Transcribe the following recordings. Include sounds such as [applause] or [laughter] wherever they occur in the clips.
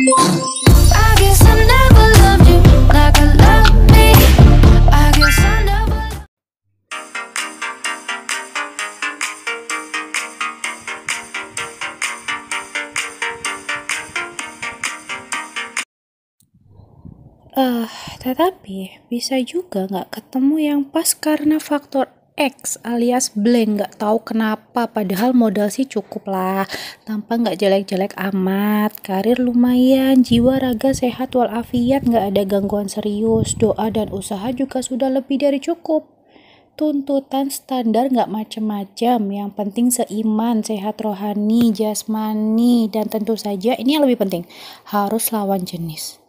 Uh, tetapi bisa juga nggak ketemu yang pas karena faktor X alias blank nggak tahu kenapa padahal modal sih cukup lah tanpa nggak jelek-jelek amat karir lumayan jiwa raga sehat walafiat nggak ada gangguan serius doa dan usaha juga sudah lebih dari cukup tuntutan standar nggak macem-macem yang penting seiman sehat rohani jasmani dan tentu saja ini yang lebih penting harus lawan jenis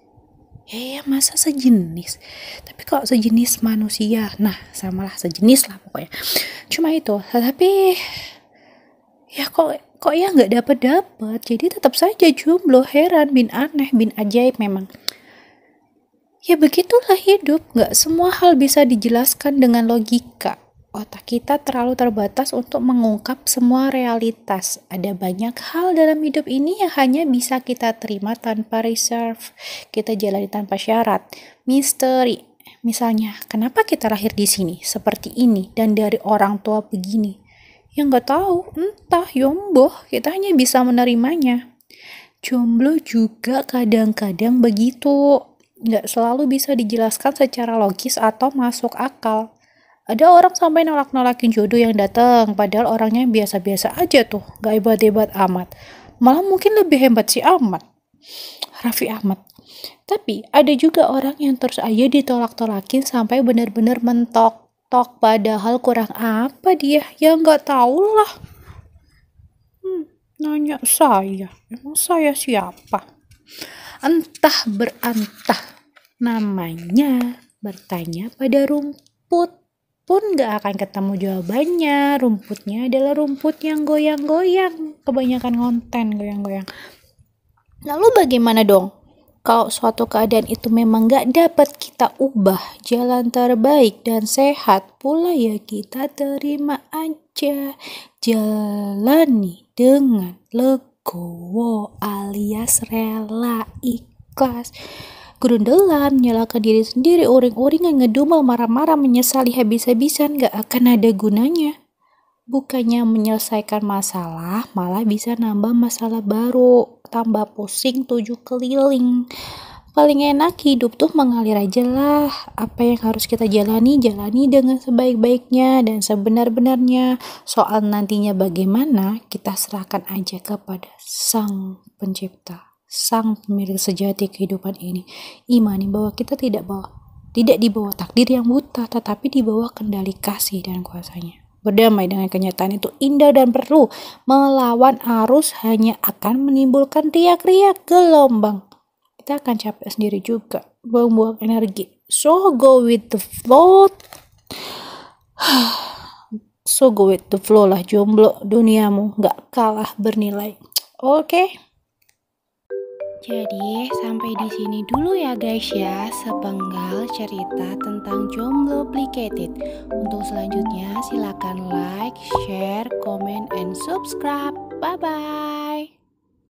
ya, masa sejenis tapi kok sejenis manusia nah samalah sejenis lah pokoknya cuma itu tapi ya kok kok ya nggak dapat dapat jadi tetap saja jomblo heran bin aneh bin ajaib memang ya begitulah hidup nggak semua hal bisa dijelaskan dengan logika otak kita terlalu terbatas untuk mengungkap semua realitas. Ada banyak hal dalam hidup ini yang hanya bisa kita terima tanpa reserve. Kita jalani tanpa syarat. Misteri. Misalnya, kenapa kita lahir di sini, seperti ini, dan dari orang tua begini? Yang nggak tahu, entah, yomboh, kita hanya bisa menerimanya. Jomblo juga kadang-kadang begitu. Nggak selalu bisa dijelaskan secara logis atau masuk akal ada orang sampai nolak-nolakin jodoh yang datang, padahal orangnya biasa-biasa aja tuh, gak hebat-hebat amat. Malah mungkin lebih hebat si Ahmad. Raffi Ahmad. Tapi ada juga orang yang terus aja ditolak-tolakin sampai benar-benar mentok-tok padahal kurang apa dia ya nggak tau lah. Hmm, nanya saya, emang saya siapa? Entah berantah namanya bertanya pada rumput pun gak akan ketemu jawabannya. Rumputnya adalah rumput yang goyang-goyang. Kebanyakan konten goyang-goyang. Lalu bagaimana dong? Kalau suatu keadaan itu memang gak dapat kita ubah, jalan terbaik dan sehat pula ya kita terima aja. Jalani dengan legowo alias rela ikhlas gerundelan, nyalakan diri sendiri, uring-uringan, ngedumel, marah-marah, menyesali habis-habisan, gak akan ada gunanya. Bukannya menyelesaikan masalah, malah bisa nambah masalah baru, tambah pusing tujuh keliling. Paling enak hidup tuh mengalir aja lah. Apa yang harus kita jalani, jalani dengan sebaik-baiknya dan sebenar-benarnya. Soal nantinya bagaimana, kita serahkan aja kepada Sang Pencipta sang pemilik sejati kehidupan ini. Imani bahwa kita tidak bawa tidak dibawa takdir yang buta, tetapi dibawa kendali kasih dan kuasanya. Berdamai dengan kenyataan itu indah dan perlu. Melawan arus hanya akan menimbulkan riak-riak gelombang. Kita akan capek sendiri juga, buang-buang energi. So go with the flow. [sighs] So go with the flow lah jomblo duniamu gak kalah bernilai. Oke. Okay. Jadi, sampai di sini dulu ya guys ya, sepenggal cerita tentang jomblo complicated. Untuk selanjutnya, silakan like, share, comment, and subscribe. Bye-bye.